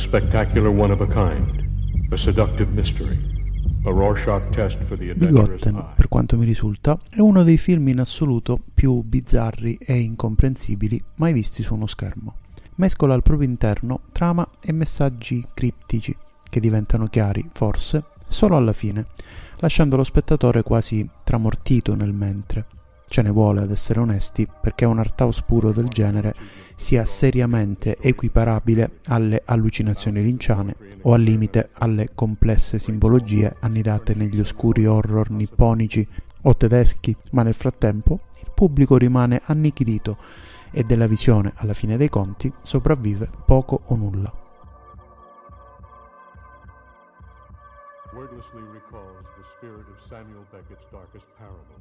spectacular one of a kind, a seductive mystery. Big Otten, per quanto mi risulta, è uno dei film in assoluto più bizzarri e incomprensibili mai visti su uno schermo. Mescola al proprio interno trama e messaggi criptici, che diventano chiari, forse, solo alla fine, lasciando lo spettatore quasi tramortito nel mentre. Ce ne vuole, ad essere onesti, perché un art house puro del genere sia seriamente equiparabile alle allucinazioni linciane o al limite alle complesse simbologie annidate negli oscuri horror nipponici o tedeschi, ma nel frattempo il pubblico rimane annichilito e della visione, alla fine dei conti, sopravvive poco o nulla. Wordlessly recalls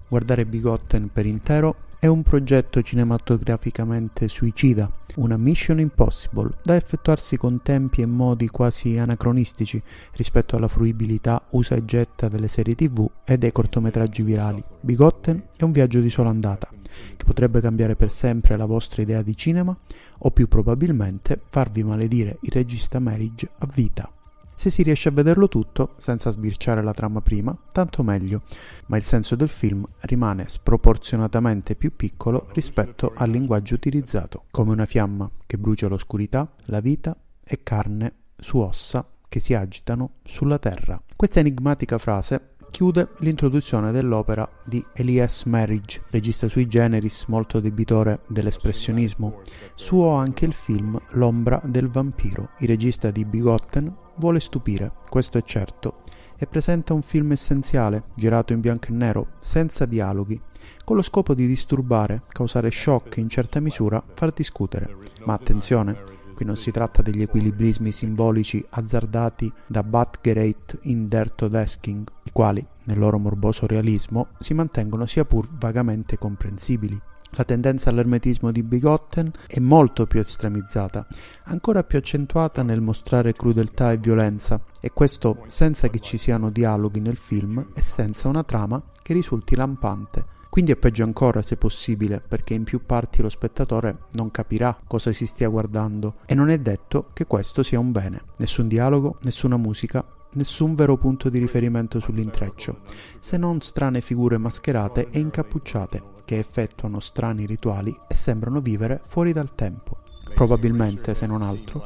Guardare Bigotten per intero è un progetto cinematograficamente suicida, una mission impossible da effettuarsi con tempi e modi quasi anacronistici rispetto alla fruibilità usa e getta delle serie tv e dei cortometraggi virali. Bigotten è un viaggio di sola andata, che potrebbe cambiare per sempre la vostra idea di cinema o più probabilmente farvi maledire il regista Marriage a vita. Se si riesce a vederlo tutto, senza sbirciare la trama prima, tanto meglio, ma il senso del film rimane sproporzionatamente più piccolo rispetto al linguaggio utilizzato, come una fiamma che brucia l'oscurità, la vita e carne su ossa che si agitano sulla terra. Questa enigmatica frase chiude l'introduzione dell'opera di Elias Marriage, regista sui generis molto debitore dell'espressionismo. Suo anche il film L'ombra del vampiro, il regista di Bigotten vuole stupire, questo è certo, e presenta un film essenziale, girato in bianco e nero, senza dialoghi, con lo scopo di disturbare, causare shock e in certa misura far discutere. Ma attenzione, qui non si tratta degli equilibrismi simbolici azzardati da Batgerate in Derto Desking, i quali, nel loro morboso realismo, si mantengono sia pur vagamente comprensibili. La tendenza all'ermetismo di Bigotten è molto più estremizzata, ancora più accentuata nel mostrare crudeltà e violenza, e questo senza che ci siano dialoghi nel film e senza una trama che risulti lampante. Quindi è peggio ancora se possibile, perché in più parti lo spettatore non capirà cosa si stia guardando e non è detto che questo sia un bene. Nessun dialogo, nessuna musica, nessun vero punto di riferimento sull'intreccio, se non strane figure mascherate e incappucciate che effettuano strani rituali e sembrano vivere fuori dal tempo. Probabilmente, se non altro,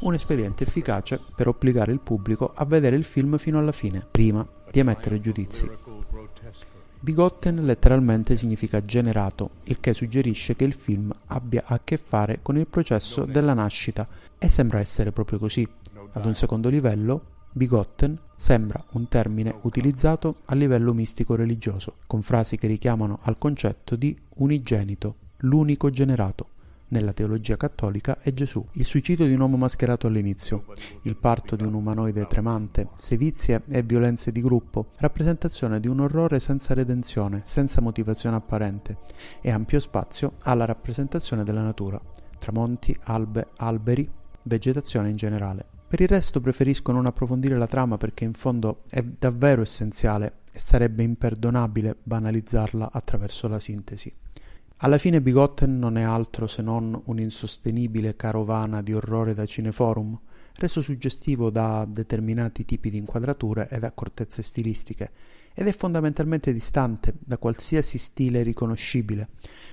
un espediente efficace per obbligare il pubblico a vedere il film fino alla fine, prima di emettere giudizi. Bigotten letteralmente significa generato, il che suggerisce che il film abbia a che fare con il processo della nascita e sembra essere proprio così. Ad un secondo livello, bigotten sembra un termine utilizzato a livello mistico-religioso, con frasi che richiamano al concetto di unigenito, l'unico generato. Nella teologia cattolica è Gesù. Il suicidio di un uomo mascherato all'inizio, il parto di un umanoide tremante, sevizie e violenze di gruppo, rappresentazione di un orrore senza redenzione, senza motivazione apparente, e ampio spazio alla rappresentazione della natura, tramonti, albe, alberi, vegetazione in generale. Per il resto preferisco non approfondire la trama perché in fondo è davvero essenziale e sarebbe imperdonabile banalizzarla attraverso la sintesi. Alla fine Bigotten non è altro se non un'insostenibile carovana di orrore da cineforum, reso suggestivo da determinati tipi di inquadrature ed accortezze stilistiche, ed è fondamentalmente distante da qualsiasi stile riconoscibile.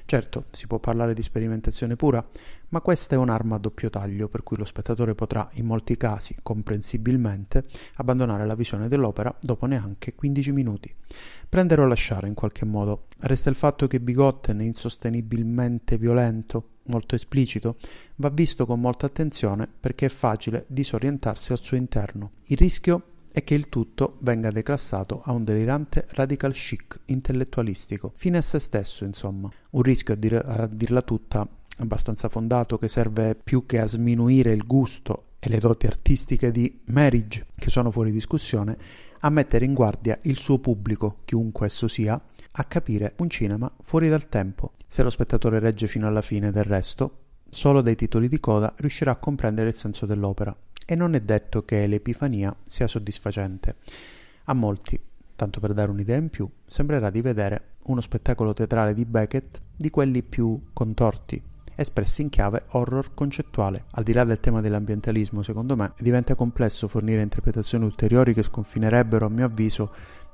Certo, si può parlare di sperimentazione pura, ma questa è un'arma a doppio taglio per cui lo spettatore potrà, in molti casi, comprensibilmente, abbandonare la visione dell'opera dopo neanche 15 minuti. Prendere o lasciare, in qualche modo, resta il fatto che Bigotten è insostenibilmente violento, molto esplicito, va visto con molta attenzione perché è facile disorientarsi al suo interno. Il rischio e che il tutto venga declassato a un delirante radical chic intellettualistico, fine a se stesso insomma. Un rischio a, dir- a dirla tutta abbastanza fondato che serve più che a sminuire il gusto e le doti artistiche di Marriage, che sono fuori discussione, a mettere in guardia il suo pubblico, chiunque esso sia, a capire un cinema fuori dal tempo. Se lo spettatore regge fino alla fine del resto, solo dai titoli di coda riuscirà a comprendere il senso dell'opera e non è detto che l'Epifania sia soddisfacente. A molti, tanto per dare un'idea in più, sembrerà di vedere uno spettacolo teatrale di Beckett di quelli più contorti, espressi in chiave horror concettuale. Al di là del tema dell'ambientalismo, secondo me, diventa complesso fornire interpretazioni ulteriori che sconfinerebbero, a mio avviso,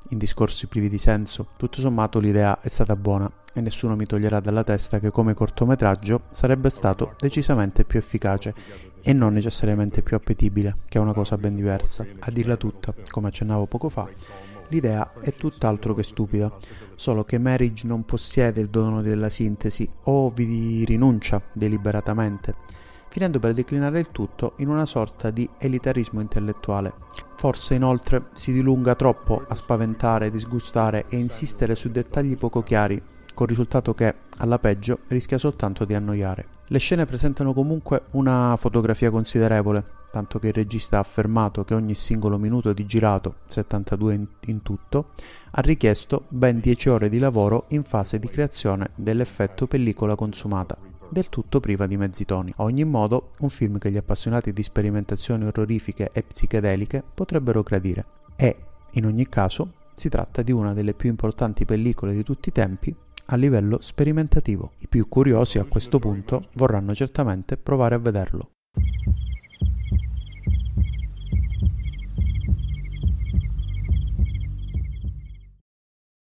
in discorsi privi di senso. Tutto sommato l'idea è stata buona e nessuno mi toglierà dalla testa che come cortometraggio sarebbe stato decisamente più efficace e non necessariamente più appetibile, che è una cosa ben diversa. A dirla tutta, come accennavo poco fa, l'idea è tutt'altro che stupida, solo che Marriage non possiede il dono della sintesi o vi rinuncia deliberatamente, finendo per declinare il tutto in una sorta di elitarismo intellettuale. Forse inoltre si dilunga troppo a spaventare, disgustare e insistere su dettagli poco chiari, col risultato che, alla peggio, rischia soltanto di annoiare. Le scene presentano comunque una fotografia considerevole, tanto che il regista ha affermato che ogni singolo minuto di girato, 72 in, tutto, ha richiesto ben 10 ore di lavoro in fase di creazione dell'effetto pellicola consumata, del tutto priva di mezzi toni. A ogni modo, un film che gli appassionati di sperimentazioni orrorifiche e psichedeliche potrebbero gradire. E, in ogni caso, si tratta di una delle più importanti pellicole di tutti i tempi a livello sperimentativo. I più curiosi a questo punto vorranno certamente provare a vederlo.